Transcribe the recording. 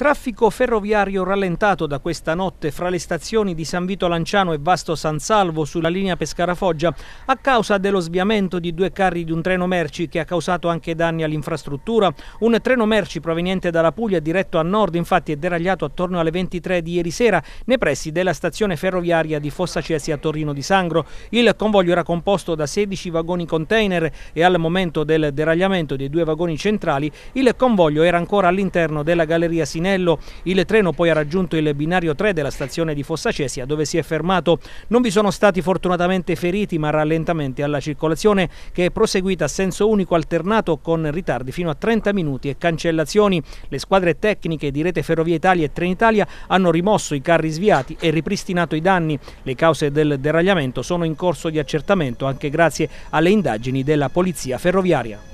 Traffico ferroviario rallentato da questa notte fra le stazioni di San Vito Lanciano e Vasto San Salvo sulla linea Pescara-Foggia a causa dello sviamento di due carri di un treno merci che ha causato anche danni all'infrastruttura. Un treno merci proveniente dalla Puglia diretto a nord infatti è deragliato attorno alle 23 di ieri sera nei pressi della stazione ferroviaria di Fossa Cesi a Torino di Sangro. Il convoglio era composto da 16 vagoni container e al momento del deragliamento dei due vagoni centrali il convoglio era ancora all'interno della galleria sinistra Marinello il treno poi ha raggiunto il binario 3 della stazione di Fossacesia dove si è fermato. Non vi sono stati fortunatamente feriti ma rallentamenti alla circolazione che è proseguita a senso unico alternato con ritardi fino a 30 minuti e cancellazioni. Le squadre tecniche di Rete Ferrovie Italia e Trenitalia hanno rimosso i carri sviati e ripristinato i danni. Le cause del deragliamento sono in corso di accertamento anche grazie alle indagini della Polizia Ferroviaria.